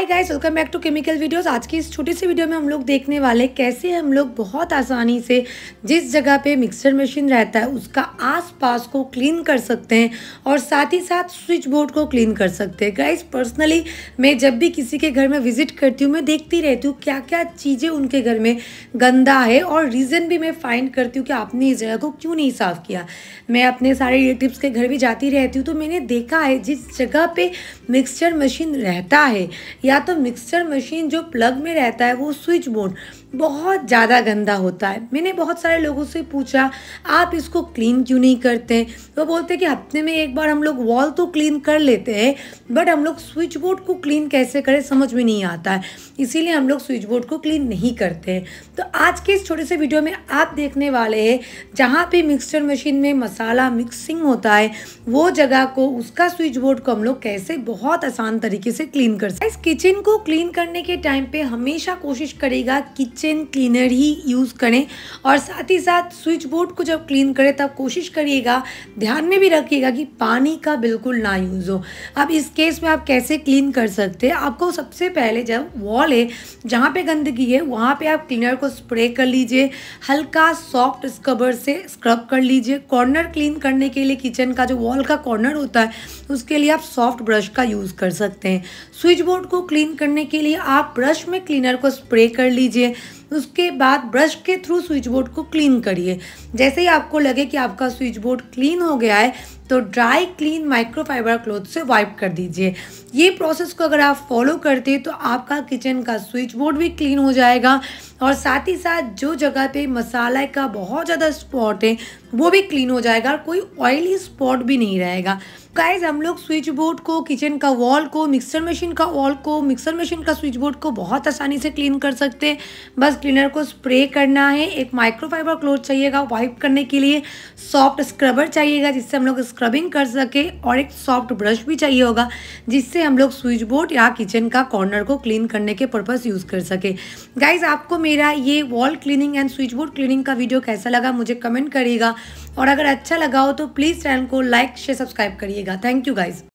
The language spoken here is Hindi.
hi guys welcome back to chemical videos आज की इस छोटी सी वीडियो में हम लोग देखने वाले कैसे हम लोग बहुत आसानी से जिस जगह पे मिक्सर मशीन रहता है उसका आसपास को क्लीन कर सकते हैं और साथ ही साथ स्विच बोर्ड को क्लीन कर सकते हैं गाइस पर्सनली मैं जब भी किसी के घर में विजिट करती हूँ मैं देखती रहती हूँ क्या क्या चीज़ें उनके घर में गंदा है और रीज़न भी मैं फाइंड करती हूँ कि आपने इस जगह को क्यों नहीं साफ़ किया मैं अपने सारे रिलेटिव्स के घर भी जाती रहती हूँ तो मैंने देखा है जिस जगह पर मिक्सचर मशीन रहता है या तो मिक्सचर मशीन जो प्लग में रहता है वो स्विच बोर्ड बहुत ज़्यादा गंदा होता है मैंने बहुत सारे लोगों से पूछा आप इसको क्लीन क्यों नहीं करते वो बोलते कि हफ्ते में एक बार हम लोग वॉल तो क्लीन कर लेते हैं बट हम लोग स्विच बोर्ड को क्लीन कैसे करें समझ में नहीं आता है इसीलिए हम लोग स्विच बोर्ड को क्लीन नहीं करते हैं तो आज के इस छोटे से वीडियो में आप देखने वाले हैं जहाँ पर मिक्सचर मशीन में मसाला मिक्सिंग होता है वो जगह को उसका स्विच बोर्ड को हम लोग कैसे बहुत आसान तरीके से क्लीन कर सकते किचन को क्लीन करने के टाइम पे हमेशा कोशिश करेगा किचन क्लीनर ही यूज़ करें और साथ ही साथ स्विच बोर्ड को जब क्लीन करें तब कोशिश करिएगा ध्यान में भी रखिएगा कि पानी का बिल्कुल ना यूज़ हो अब इस केस में आप कैसे क्लीन कर सकते हैं आपको सबसे पहले जब वॉल है जहाँ पे गंदगी है वहाँ पे आप क्लीनर को स्प्रे कर लीजिए हल्का सॉफ्ट स्क्रबर से स्क्रब कर लीजिए कॉर्नर क्लीन करने के लिए किचन का जो वॉल का कॉर्नर होता है उसके लिए आप सॉफ्ट ब्रश का यूज़ कर सकते हैं स्विच बोर्ड को क्लीन करने के लिए आप ब्रश में क्लीनर को स्प्रे कर लीजिए उसके बाद ब्रश के थ्रू स्विच बोर्ड को क्लीन करिए जैसे ही आपको लगे कि आपका स्विच बोर्ड क्लीन हो गया है तो ड्राई क्लीन माइक्रोफाइबर क्लोथ से वाइप कर दीजिए ये प्रोसेस को अगर आप फॉलो करते तो आपका किचन का स्विच बोर्ड भी क्लीन हो जाएगा और साथ ही साथ जो जगह पे मसाला का बहुत ज़्यादा स्पॉट है वो भी क्लीन हो जाएगा और कोई ऑयली स्पॉट भी नहीं रहेगा गाइज हम लोग स्विच बोर्ड को किचन का वॉल को मिक्सर मशीन का वॉल को मिक्सर मशीन का स्विच बोर्ड को बहुत आसानी से क्लीन कर सकते हैं बस क्लीनर को स्प्रे करना है एक माइक्रोफाइबर क्लोथ चाहिएगा वाइप करने के लिए सॉफ्ट स्क्रबर चाहिएगा जिससे हम लोग स्क्रबिंग कर सके और एक सॉफ्ट ब्रश भी चाहिए होगा जिससे हम लोग स्विच बोर्ड या किचन का कॉर्नर को क्लीन करने के पर्पज़ यूज़ कर सके गाइज आपको मेरा ये wall cleaning and switch board cleaning का वीडियो कैसा लगा मुझे कमेंट करिएगा और अगर अच्छा लगा हो तो प्लीज़ चैनल को लाइक शेयर सब्सक्राइब करिएगा थैंक यू गाइज़